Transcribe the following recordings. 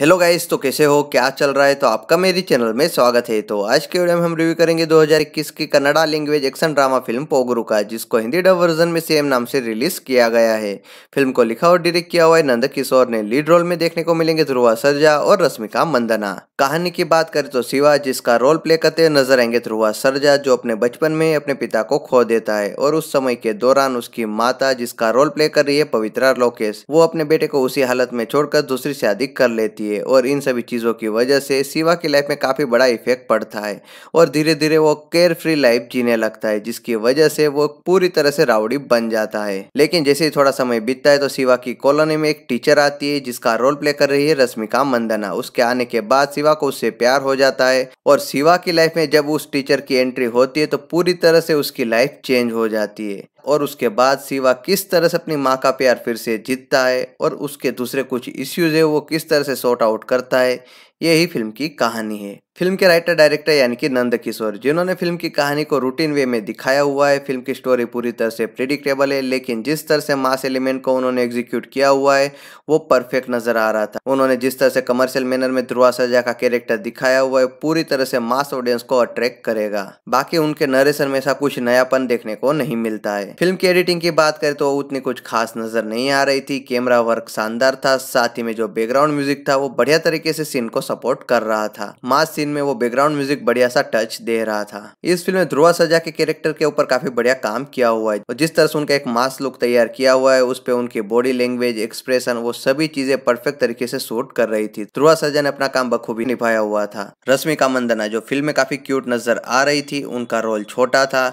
Hello guys तो कैसे हो क्या चल रहा है तो आपका मेरी चैनल में स्वागत है तो आज के वीडियो में हम रिव्यू करेंगे 2021 की Kannada language action drama film Pogaru का जिसको हिंदी डब वर्जन में सेम नाम से रिलीज किया गया है फिल्म को लिखा और डायरेक्ट किया हुआ है नंद किशोर ने लीड रोल में देखने को मिलेंगे ध्रुवा सरजा और रश्मिका मंदना कहानी की बात करें तो शिवा जिसका रोल प्ले करते हुए नजर आएंगे ध्रुवा तो सरजा जो अपने बचपन में अपने पिता को खो देता है और उस समय के दौरान उसकी माता जिसका रोल प्ले कर रही है पवित्रा लोकेश वो अपने बेटे को उसी हालत में छोड़कर दूसरी शादी कर लेती है और इन सभी चीजों की वजह से शिवा की लाइफ में काफी बड़ा इफेक्ट पड़ता है और धीरे धीरे वो केयर फ्री लाइफ जीने लगता है जिसकी वजह से वो पूरी तरह से रावड़ी बन जाता है लेकिन जैसे ही थोड़ा समय बीतता है तो शिवा की कॉलोनी में एक टीचर आती है जिसका रोल प्ले कर रही है रश्मिका मंदना उसके आने के बाद शिवा शिवा को उससे प्यार हो जाता है और शिवा की लाइफ में जब उस टीचर की एंट्री होती है तो पूरी तरह से उसकी लाइफ चेंज हो जाती है और उसके बाद शिवा किस तरह से अपनी माँ का प्यार फिर से जीतता है और उसके दूसरे कुछ इश्यूज है वो किस तरह से सॉर्ट आउट करता है यही फिल्म की कहानी है फिल्म के राइटर डायरेक्टर यानी कि नंद किशोर जिन्होंने फिल्म की कहानी को रूटीन वे में दिखाया हुआ है फिल्म की स्टोरी पूरी तरह से प्रिडिक्टेबल है लेकिन जिस तरह से मास एलिमेंट को उन्होंने एग्जीक्यूट किया हुआ है वो परफेक्ट नजर आ रहा था उन्होंने जिस तरह से कमर्शियल मैनर में ध्रुआ सजा का कैरेक्टर दिखाया हुआ है पूरी तरह से मास ऑडियंस को अट्रैक्ट करेगा बाकी उनके नरेशन में ऐसा कुछ नयापन देखने को नहीं मिलता है लगे फिल्म की एडिटिंग की बात करें तो उतनी कुछ खास नजर नहीं आ रही थी कैमरा वर्क शानदार था साथ ही में जो बैकग्राउंड म्यूजिक था वो बढ़िया तरीके से सीन को सपोर्ट कर रहा था मास सीन में वो बैकग्राउंड म्यूजिक बढ़िया सा टच दे रहा था इस फिल्म में ध्रुवा सजा के कैरेक्टर के ऊपर काफी बढ़िया काम किया हुआ है और जिस तरह से उनका एक मास लुक तैयार किया हुआ है उस पर उनकी बॉडी लैंग्वेज एक्सप्रेशन वो सभी चीजें परफेक्ट तरीके से शूट कर रही थी ध्रुआ सजा ने अपना काम बखूबी निभाया हुआ था रश्मिका मंदना जो फिल्म में काफी क्यूट नजर आ रही थी उनका रोल छोटा था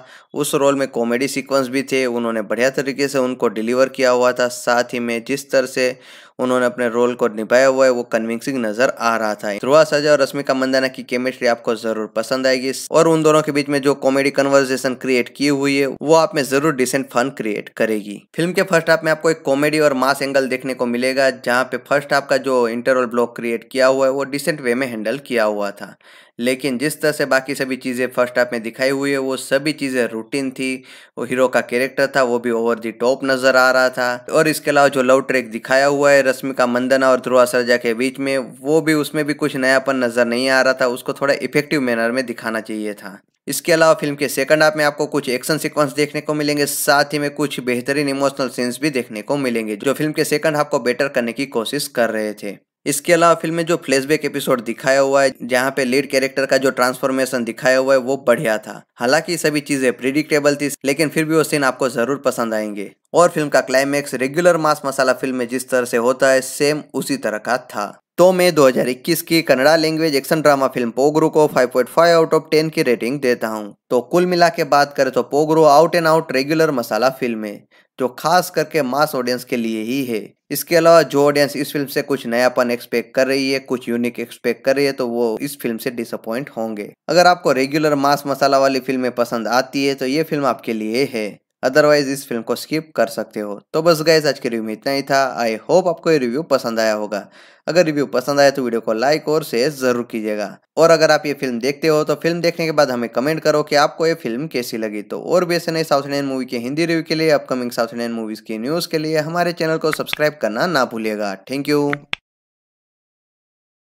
उस रोल में कॉमेडी सीक्वेंस भी थे उन्होंने बढ़िया तरीके से उनको डिलीवर किया हुआ था साथ ही में जिस तरह से उन्होंने अपने रोल को निभाया हुआ है वो कन्विंसिंग नजर आ रहा था ध्रुआ सजा और रश्मिका मंदाना की केमिस्ट्री आपको जरूर पसंद आएगी और उन दोनों के बीच में जो कॉमेडी कन्वर्जेशन क्रिएट की हुई है वो आप में जरूर डिसेंट फन क्रिएट करेगी फिल्म के फर्स्ट हाफ में आपको एक कॉमेडी और मास एंगल देखने को मिलेगा जहाँ पे फर्स्ट हाफ का जो इंटरवल ब्लॉक क्रिएट किया हुआ है वो डिसेंट वे में हैंडल किया हुआ था लेकिन जिस तरह से बाकी सभी चीज़ें फर्स्ट हाफ में दिखाई हुई है वो सभी चीज़ें रूटीन थी वो हीरो का कैरेक्टर था वो भी ओवर दी टॉप नज़र आ रहा था और इसके अलावा जो लव ट्रैक दिखाया हुआ है रश्मिका मंदना और ध्रुआ सरजा के बीच में वो भी उसमें भी कुछ नयापन नज़र नहीं आ रहा था उसको थोड़ा इफेक्टिव मैनर में दिखाना चाहिए था इसके अलावा फिल्म के सेकंड हाफ में आपको कुछ एक्शन सीक्वेंस देखने को मिलेंगे साथ ही में कुछ बेहतरीन इमोशनल सीन्स भी देखने को मिलेंगे जो फिल्म के सेकंड हाफ को बेटर करने की कोशिश कर रहे थे इसके अलावा फिल्म में जो फ्लैशबैक एपिसोड दिखाया हुआ है जहाँ पे लीड कैरेक्टर का जो ट्रांसफॉर्मेशन दिखाया हुआ है वो बढ़िया था हालांकि सभी चीजें प्रिडिक्टेबल थी लेकिन फिर भी वो सीन आपको जरूर पसंद आएंगे और फिल्म का climax regular mass masala film में जिस तरह से होता है सेम उसी तरह का था तो मैं 2021 की Kannada language action drama film Pogaru को 5.5 आउट ऑफ 10 की रेटिंग देता हूं। तो कुल मिला के बात करें तो Pogaru out and out regular masala film है जो खास करके मास ऑडियंस के लिए ही है इसके अलावा जो ऑडियंस इस फिल्म से कुछ नयापन एक्सपेक्ट कर रही है कुछ यूनिक एक्सपेक्ट कर रही है तो वो इस फिल्म से डिसअपॉइंट होंगे अगर आपको रेगुलर मास मसाला वाली फिल्में पसंद आती है तो ये फिल्म आपके लिए है अदरवाइज इस फिल्म को स्किप कर सकते हो तो बस गए आज के रिव्यू में इतना ही था आई होप आपको ये रिव्यू पसंद आया होगा अगर रिव्यू पसंद आया तो वीडियो को लाइक और शेयर जरूर कीजिएगा और अगर आप ये फिल्म देखते हो तो फिल्म देखने के बाद हमें कमेंट करो कि आपको ये फिल्म कैसी लगी तो और भी ऐसे नए साउथ इंडियन मूवी के हिंदी रिव्यू के लिए अपकमिंग साउथ इंडियन मूवीज की न्यूज के लिए हमारे चैनल को सब्सक्राइब करना ना भूलिएगा थैंक यू